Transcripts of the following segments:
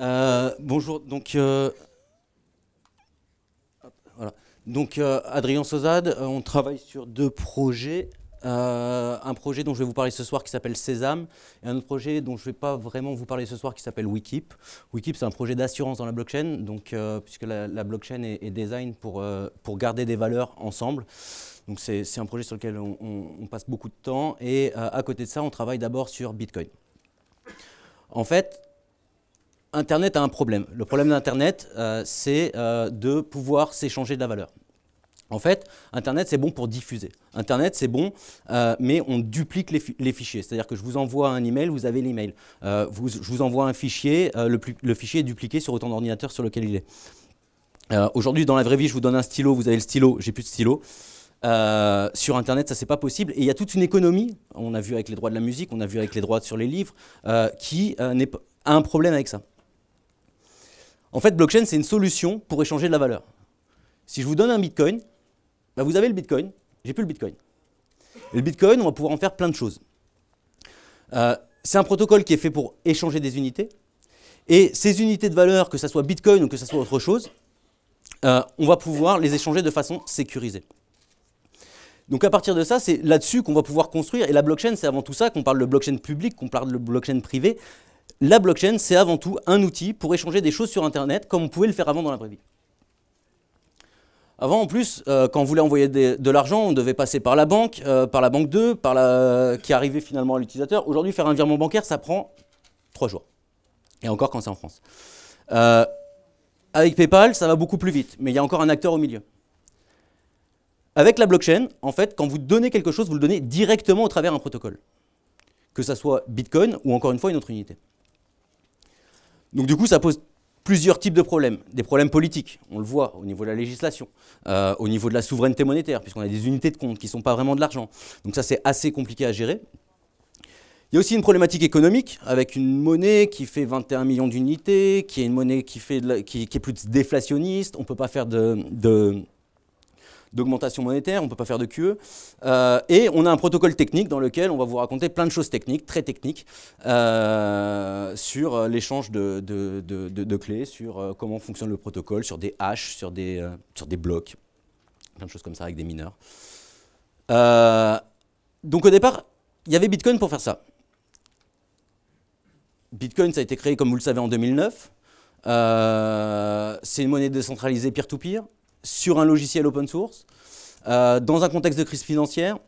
Euh, bonjour, donc, euh, voilà. donc euh, Adrien Sozade, on travaille sur deux projets. un projet dont je vais vous parler ce soir qui s'appelle Sésame et un autre projet dont je ne vais pas vraiment vous parler ce soir qui s'appelle Wikip. Wikip, c'est un projet d'assurance dans la blockchain, donc, puisque la, blockchain est, design pour, pour garder des valeurs ensemble. Donc c'est un projet sur lequel on, passe beaucoup de temps et à côté de ça, on travaille d'abord sur Bitcoin. En fait, Internet a un problème. Le problème d'Internet, euh, c'est euh, de pouvoir s'échanger de la valeur. En fait, Internet, c'est bon pour diffuser. Internet, c'est bon, euh, mais on duplique les, fichiers. C'est-à-dire que je vous envoie un email, vous avez l'email. je vous envoie un fichier, le, fichier est dupliqué sur autant d'ordinateurs sur lequel il est. Aujourd'hui, dans la vraie vie, je vous donne un stylo, vous avez le stylo, j'ai plus de stylo. sur Internet, ça c'est pas possible. Et il y a toute une économie, on a vu avec les droits de la musique, on a vu avec les droits sur les livres, qui a un problème avec ça. En fait, blockchain, c'est une solution pour échanger de la valeur. Si je vous donne un bitcoin, bah, vous avez le bitcoin, j'ai plus le bitcoin. Et le bitcoin, on va pouvoir en faire plein de choses. Euh, c'est un protocole qui est fait pour échanger des unités. Et ces unités de valeur, que ce soit bitcoin ou que ce soit autre chose, euh, on va pouvoir les échanger de façon sécurisée. Donc à partir de ça, c'est là-dessus qu'on va pouvoir construire. Et la blockchain, c'est avant tout ça qu'on parle de blockchain public, qu'on parle de blockchain privé la blockchain, c'est avant tout un outil pour échanger des choses sur Internet, comme on pouvait le faire avant dans la vraie vie. Avant, en plus, euh, quand on voulait envoyer de l'argent, on devait passer par la banque, euh, par la banque 2, par la... qui arrivait finalement à l'utilisateur. Aujourd'hui, faire un virement bancaire, ça prend trois jours. Et encore quand c'est en France. Euh, avec PayPal, ça va beaucoup plus vite, mais il y a encore un acteur au milieu. Avec la blockchain, en fait, quand vous donnez quelque chose, vous le donnez directement au travers d'un protocole. Que ce soit Bitcoin ou encore une fois une autre unité. Donc du coup, ça pose plusieurs types de problèmes. Des problèmes politiques, on le voit au niveau de la législation, euh, au niveau de la souveraineté monétaire, puisqu'on a des unités de compte qui ne sont pas vraiment de l'argent. Donc ça, c'est assez compliqué à gérer. Il y a aussi une problématique économique, avec une monnaie qui fait 21 millions d'unités, qui est une monnaie qui, est plus déflationniste, on ne peut pas faire de d'augmentation monétaire, on ne peut pas faire de queue e. et on a un protocole technique dans lequel on va vous raconter plein de choses techniques, très techniques, euh, sur euh, l'échange de, clés, sur euh, comment fonctionne le protocole, sur des hashes, sur des, sur des blocs, plein de choses comme ça avec des mineurs. donc au départ, il y avait Bitcoin pour faire ça. Bitcoin, ça a été créé, comme vous le savez, en 2009. c'est une monnaie décentralisée peer-to-peer. peer to peer sur un logiciel open source, euh, dans un contexte de crise financière,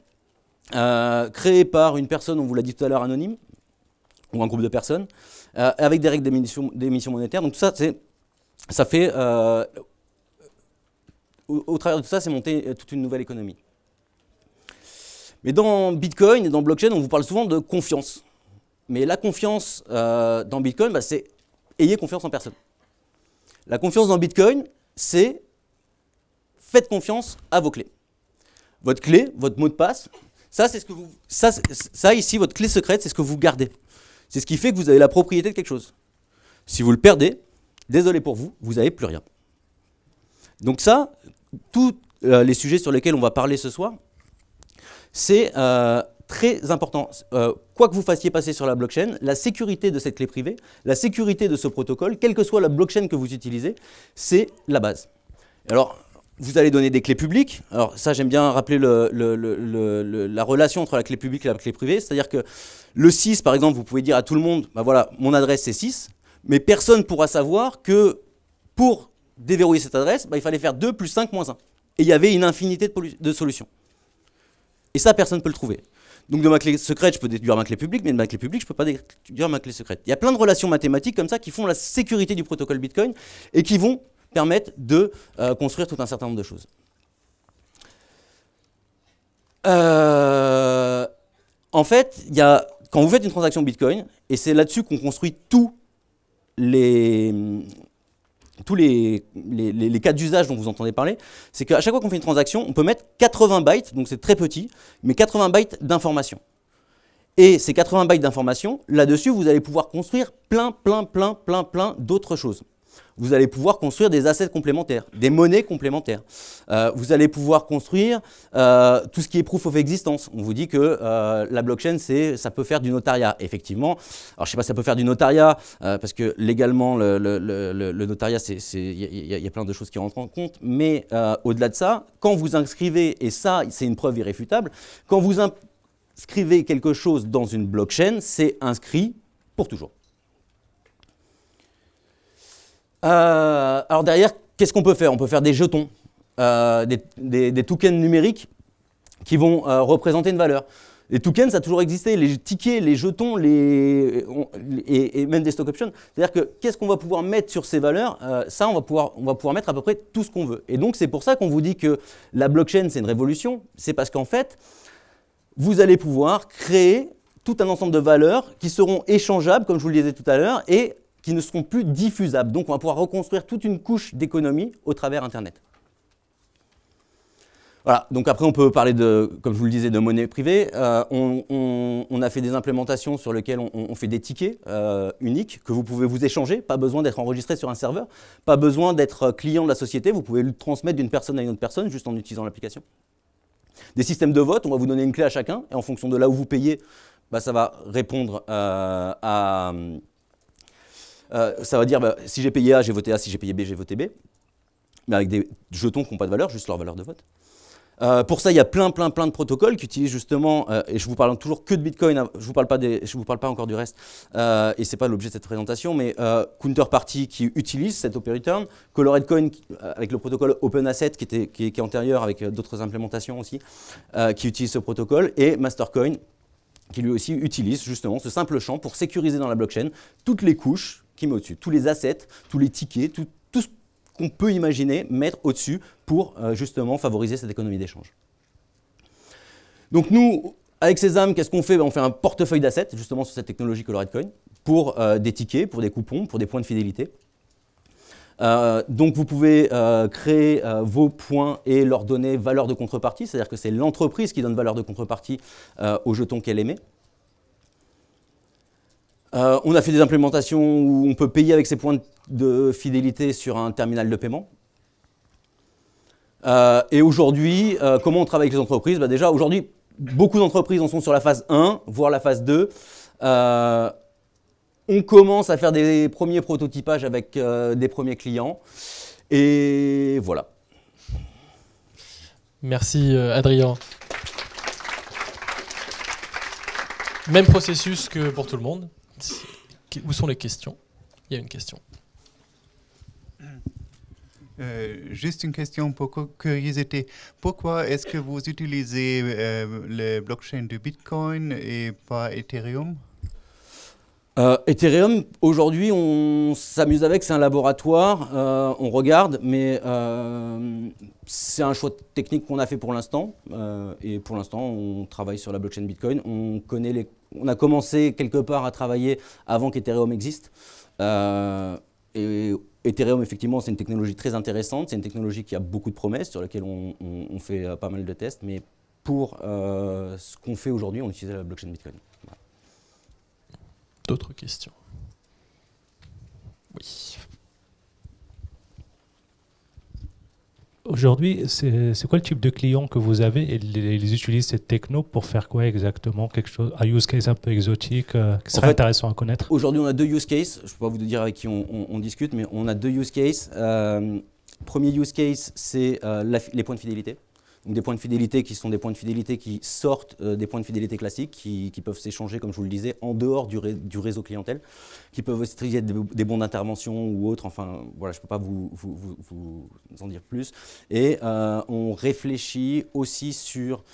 euh, créé par une personne, on vous l'a dit tout à l'heure, anonyme, ou un groupe de personnes, euh, avec des règles d'émission monétaire. Donc tout ça, ça fait, au, travers de tout ça, c'est monté toute une nouvelle économie. Mais dans Bitcoin et dans blockchain, on vous parle souvent de confiance. Mais la confiance dans Bitcoin, bah, c'est ayez confiance en personne. La confiance dans Bitcoin, c'est faites confiance à vos clés. Votre clé, votre mot de passe, ça, c'est ce que vous, ça, ça ici, votre clé secrète, c'est ce que vous gardez. C'est ce qui fait que vous avez la propriété de quelque chose. Si vous le perdez, désolé pour vous, vous n'avez plus rien. Donc ça, tous euh, les sujets sur lesquels on va parler ce soir, c'est euh, très important. Euh, quoi que vous fassiez passer sur la blockchain, la sécurité de cette clé privée, la sécurité de ce protocole, quelle que soit la blockchain que vous utilisez, c'est la base. Alors, vous allez donner des clés publiques. Alors ça, j'aime bien rappeler la relation entre la clé publique et la clé privée. C'est-à-dire que le 6, par exemple, vous pouvez dire à tout le monde, bah voilà, mon adresse c'est 6, mais personne ne pourra savoir que pour déverrouiller cette adresse, bah, il fallait faire 2 plus 5 moins 1. Et il y avait une infinité de, de solutions. Et ça, personne ne peut le trouver. Donc de ma clé secrète, je peux déduire ma clé publique, mais de ma clé publique, je ne peux pas déduire ma clé secrète. Il y a plein de relations mathématiques comme ça qui font la sécurité du protocole Bitcoin et qui vont permettent de euh, construire tout un certain nombre de choses. Euh, en fait, quand vous faites une transaction Bitcoin, et c'est là-dessus qu'on construit tous les, tous les, les, les cas d'usage dont vous entendez parler, c'est qu'à chaque fois qu'on fait une transaction, on peut mettre 80 bytes, donc c'est très petit, mais 80 bytes d'informations. Et ces 80 bytes d'informations, là-dessus, vous allez pouvoir construire plein, plein, plein, plein, plein d'autres choses. Vous allez pouvoir construire des assets complémentaires, des monnaies complémentaires. Euh, vous allez pouvoir construire euh, tout ce qui est proof of existence. On vous dit que euh, la blockchain, ça peut faire du notariat. Effectivement, alors je ne sais pas si ça peut faire du notariat, parce que légalement, le, le, notariat, il y, a plein de choses qui rentrent en compte. Mais au-delà de ça, quand vous inscrivez, et ça, c'est une preuve irréfutable, quand vous inscrivez quelque chose dans une blockchain, c'est inscrit pour toujours. Euh, alors derrière, qu'est-ce qu'on peut faire On peut faire des jetons, euh, des, tokens numériques qui vont euh, représenter une valeur. Les tokens, ça a toujours existé, les tickets, les jetons, et, même des stock options. C'est-à-dire que qu'est-ce qu'on va pouvoir mettre sur ces valeurs Ça, on va, pouvoir, on va pouvoir mettre à peu près tout ce qu'on veut. Et donc, c'est pour ça qu'on vous dit que la blockchain, c'est une révolution. C'est parce qu'en fait, vous allez pouvoir créer tout un ensemble de valeurs qui seront échangeables, comme je vous le disais tout à l'heure, et qui ne seront plus diffusables. Donc on va pouvoir reconstruire toute une couche d'économie au travers Internet. Voilà, donc après on peut parler de, comme je vous le disais, de monnaie privée. Euh, on, a fait des implémentations sur lesquelles on, fait des tickets euh, uniques que vous pouvez vous échanger, pas besoin d'être enregistré sur un serveur, pas besoin d'être euh, client de la société, vous pouvez le transmettre d'une personne à une autre personne juste en utilisant l'application. Des systèmes de vote, on va vous donner une clé à chacun, et en fonction de là où vous payez, bah, ça va répondre à euh, ça va dire, bah, si j'ai payé A, j'ai voté A, si j'ai payé B, j'ai voté B, mais avec des jetons qui n'ont pas de valeur, juste leur valeur de vote. Euh, pour ça, il y a plein, plein, plein de protocoles qui utilisent justement, euh, et je vous parle toujours que de Bitcoin, hein, je vous parle pas vous parle pas encore du reste, et et n'est pas l'objet de cette présentation, mais Counterparty qui utilise cet OP-Return, Coin avec le protocole Open Asset qui, était, qui est antérieur avec d'autres implémentations aussi, qui utilise ce protocole, et Mastercoin qui lui aussi utilise justement ce simple champ pour sécuriser dans la blockchain toutes les couches qui met au-dessus. Tous les assets, tous les tickets, tout, ce qu'on peut imaginer mettre au-dessus pour euh, justement favoriser cette économie d'échange. Donc nous, avec ces âmes, qu'est-ce qu'on fait ben, On fait un portefeuille d'assets justement sur cette technologie Coloredcoin pour euh, des tickets, pour des coupons, pour des points de fidélité. Euh, donc vous pouvez créer vos points et leur donner valeur de contrepartie, c'est-à-dire que c'est l'entreprise qui donne valeur de contrepartie au jeton qu'elle émet. Euh, on a fait des implémentations où on peut payer avec ses points de fidélité sur un terminal de paiement. Euh, et aujourd'hui, euh, comment on travaille avec les entreprises bah, Déjà, aujourd'hui, beaucoup d'entreprises en sont sur la phase 1, voire la phase 2. on commence à faire des premiers prototypages avec des premiers clients. Et voilà. Merci Adrien. Même processus que pour tout le monde. Où sont les questions Il y a une question. Euh, juste une question pour curiosité. Pourquoi est-ce que vous utilisez euh, le blockchain de Bitcoin et pas Ethereum euh, Ethereum, aujourd'hui, on s'amuse avec, c'est un laboratoire, euh, on regarde, mais euh, c'est un choix technique qu'on a fait pour l'instant. et pour l'instant, on travaille sur la blockchain Bitcoin. On, connaît les... on a commencé quelque part à travailler avant qu'Ethereum existe. et Ethereum, effectivement, c'est une technologie très intéressante. C'est une technologie qui a beaucoup de promesses, sur laquelle on fait pas mal de tests. Mais pour ce qu'on fait aujourd'hui, on utilise la blockchain Bitcoin. D'autres questions Oui. Aujourd'hui, c'est quoi le type de client que vous avez et ils, utilisent cette techno pour faire quoi exactement Quelque chose, Un use case un peu exotique euh, qui serait intéressant à connaître Aujourd'hui, on a deux use cases. Je ne peux pas vous dire avec qui on, discute, mais on a deux use cases. Euh, premier use case, c'est euh, les points de fidélité des points de fidélité qui sont des points de fidélité qui sortent euh, des points de fidélité classiques, qui, peuvent s'échanger, comme je vous le disais, en dehors du, réseau clientèle, qui peuvent être des, bons d'intervention ou autres. Enfin, voilà, je ne peux pas vous, vous, en dire plus. Et euh, on réfléchit aussi sur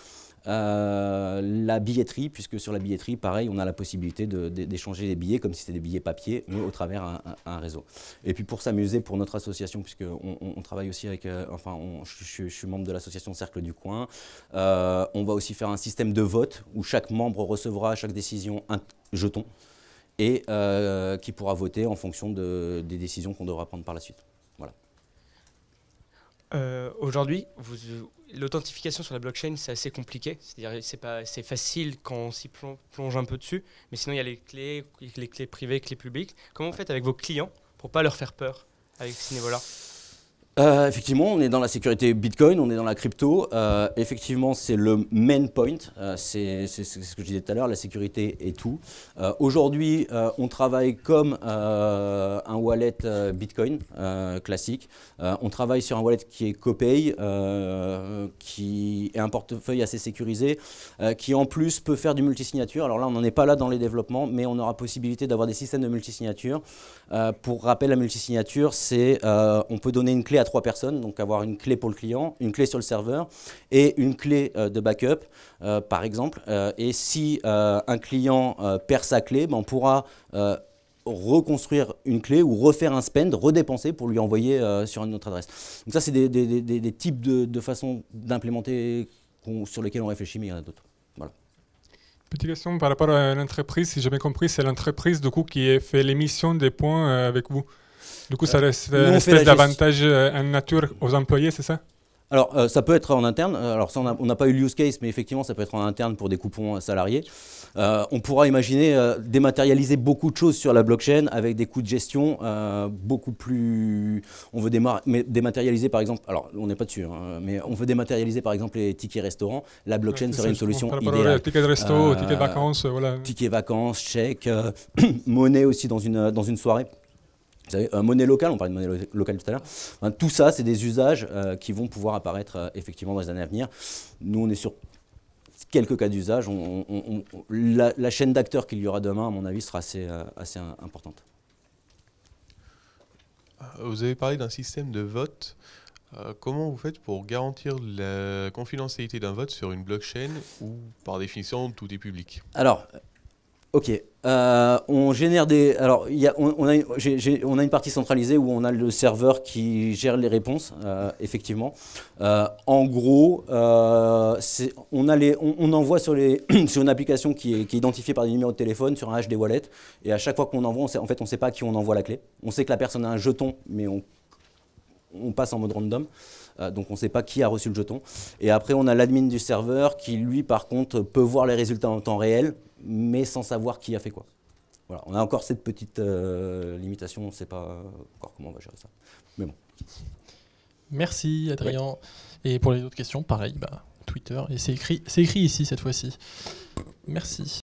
euh, la billetterie, puisque sur la billetterie, pareil, on a la possibilité d'échanger des billets comme si c'était des billets papier, mais au travers un, réseau. Et puis pour s'amuser, pour notre association, puisque on, travaille aussi avec, euh, enfin, je, suis membre de l'association Cercle du Coin, euh, on va aussi faire un système de vote où chaque membre recevra à chaque décision un jeton et qui pourra voter en fonction des décisions qu'on devra prendre par la suite. Euh, aujourd'hui, l'authentification sur la blockchain, c'est assez compliqué. cest dire c'est pas, facile quand on s'y plonge, un peu dessus, mais sinon il y a les clés, les clés privées, les clés publiques. Comment vous faites avec vos clients pour pas leur faire peur avec ce niveau-là euh, effectivement, on est dans la sécurité Bitcoin, on est dans la crypto. Euh, effectivement, c'est le main point. Euh, c'est ce que je disais tout à l'heure, la sécurité et tout. Aujourd'hui, on travaille comme un wallet Bitcoin classique. on travaille sur un wallet qui est Copay, qui est un portefeuille assez sécurisé, qui en plus peut faire du multisignature. Alors là, on n'en est pas là dans les développements, mais on aura possibilité d'avoir des systèmes de multisignature. pour rappel, la multisignature, c'est on peut donner une clé à trois personnes, donc avoir une clé pour le client, une clé sur le serveur et une clé euh, de backup, euh, par exemple. Euh, et si un client perd sa clé, ben, on pourra reconstruire une clé ou refaire un spend, redépenser pour lui envoyer sur une autre adresse. Donc ça, c'est des, types de, de façons d'implémenter sur lesquelles on réfléchit, mais il y en a d'autres. Petite question par rapport à l'entreprise, si j'ai bien compris, c'est l'entreprise du coup qui fait l'émission des points avec vous. Du coup, ça laisse une euh, espèce d'avantage euh, en nature aux employés, c'est ça alors, euh, ça peut être en interne. Alors, ça, on n'a pas eu le use case, mais effectivement, ça peut être en interne pour des coupons salariés. on pourra imaginer dématérialiser beaucoup de choses sur la blockchain avec des coûts de gestion beaucoup plus. On veut dématérialiser, par exemple. Alors, on n'est pas dessus, hein, mais on veut dématérialiser, par exemple, les tickets restaurants. La blockchain serait une solution idéale. Tickets de resto, tickets de vacances, voilà. Tickets vacances, chèques, monnaie aussi dans une, dans une soirée. Vous savez, monnaie locale, on parlait de monnaie locale tout à l'heure. tout ça, c'est des usages euh, qui vont pouvoir apparaître euh, effectivement dans les années à venir. Nous, on est sur quelques cas d'usage. La, chaîne d'acteurs qu'il y aura demain, à mon avis, sera assez, euh, importante. Vous avez parlé d'un système de vote. Comment vous faites pour garantir la confidentialité d'un vote sur une blockchain où, par définition, tout est public Alors, Ok. Euh, on génère des. Alors, a, on, a, une partie centralisée où on a le serveur qui gère les réponses, euh, effectivement. Euh, en gros, on, on, envoie sur, une application qui est, identifiée par des numéros de téléphone, sur un HD wallet. Et à chaque fois qu'on envoie, en fait, on ne sait pas à qui on envoie la clé. On sait que la personne a un jeton, mais on on passe en mode random. Euh, donc on ne sait pas qui a reçu le jeton. Et après, on a l'admin du serveur qui, lui, par contre, peut voir les résultats en temps réel, mais sans savoir qui a fait quoi. Voilà, on a encore cette petite euh, limitation, on ne sait pas encore comment on va gérer ça. Mais bon. Merci Adrien. Et pour les autres questions, pareil, bah, Twitter. Et c'est écrit ici cette fois-ci. Merci.